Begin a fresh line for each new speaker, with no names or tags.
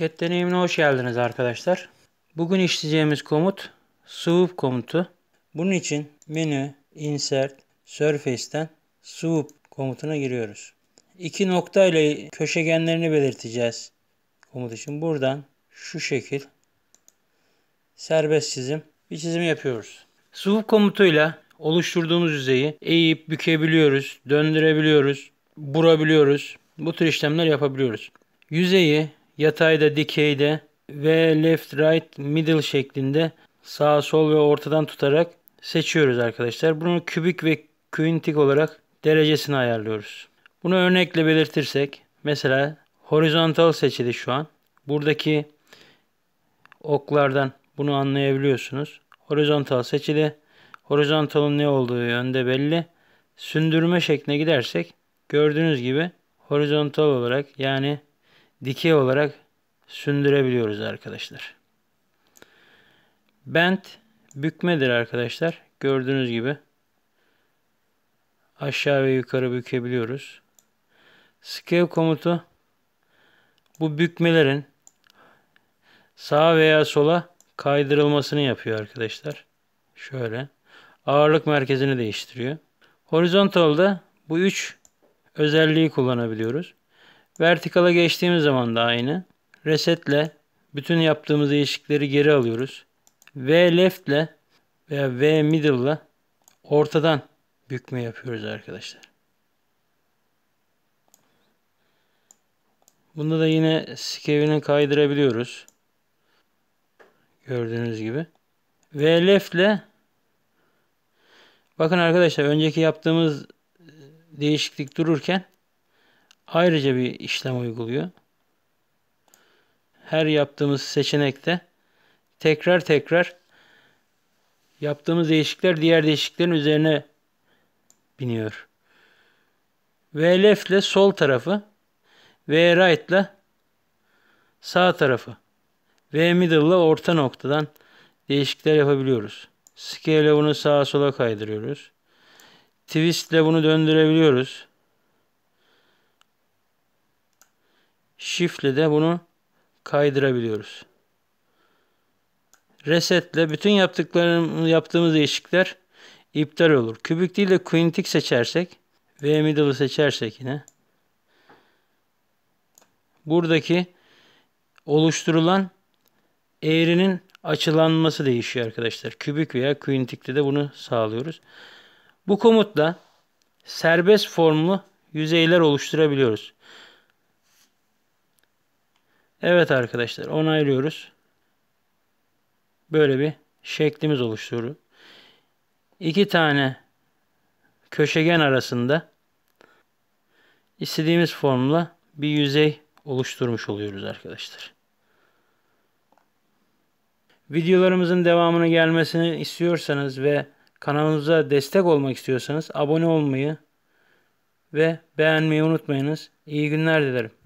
CAD deneyimine hoş geldiniz arkadaşlar. Bugün işleyeceğimiz komut swoop komutu. Bunun için menü insert surface'ten swoop komutuna giriyoruz. İki nokta ile köşegenlerini belirteceğiz komut için. Buradan şu şekil serbest çizim bir çizim yapıyoruz. Swoop komutuyla oluşturduğumuz yüzeyi eğip bükebiliyoruz, döndürebiliyoruz, burabiliyoruz. Bu tür işlemler yapabiliyoruz. Yüzeyi Yatayda, dikeyde ve left right middle şeklinde sağ sol ve ortadan tutarak seçiyoruz arkadaşlar. Bunu kübik ve quintic olarak derecesini ayarlıyoruz. Bunu örnekle belirtirsek mesela horizontal seçili şu an. Buradaki oklardan bunu anlayabiliyorsunuz. Horizontal seçili. Horizontalın ne olduğu yönde belli. Sündürme şekline gidersek gördüğünüz gibi horizontal olarak yani dikey olarak sündürebiliyoruz arkadaşlar. Bent bükmedir arkadaşlar. Gördüğünüz gibi aşağı ve yukarı bükebiliyoruz. Scale komutu bu bükmelerin sağa veya sola kaydırılmasını yapıyor arkadaşlar. Şöyle. Ağırlık merkezini değiştiriyor. Horizontalda bu üç özelliği kullanabiliyoruz. Vertikala geçtiğimiz zaman da aynı. Resetle bütün yaptığımız değişikleri geri alıyoruz. V left ile veya V middle ile ortadan bükme yapıyoruz arkadaşlar. Bunda da yine skevini kaydırabiliyoruz. Gördüğünüz gibi. V left ile bakın arkadaşlar önceki yaptığımız değişiklik dururken ayrıca bir işlem uyguluyor. Her yaptığımız seçenekte tekrar tekrar yaptığımız değişikler diğer değişiklerin üzerine biniyor. V left ile sol tarafı, V right ile sağ tarafı, V middle ile orta noktadan değişiklikler yapabiliyoruz. Scale ile bunu sağa sola kaydırıyoruz. Twist ile bunu döndürebiliyoruz. Shift ile de bunu kaydırabiliyoruz. Resetle bütün yaptıklarım, yaptığımız değişiklikler iptal olur. Kübük değil de quintic seçersek ve middle'ı seçersek yine buradaki oluşturulan eğrinin açılanması değişiyor arkadaşlar. Kübük veya quintik'te de bunu sağlıyoruz. Bu komutla serbest formlu yüzeyler oluşturabiliyoruz. Evet arkadaşlar onaylıyoruz. Böyle bir şeklimiz oluşturdu. İki tane köşegen arasında istediğimiz formla bir yüzey oluşturmuş oluyoruz arkadaşlar. Videolarımızın devamını gelmesini istiyorsanız ve kanalımıza destek olmak istiyorsanız abone olmayı ve beğenmeyi unutmayınız. İyi günler dilerim.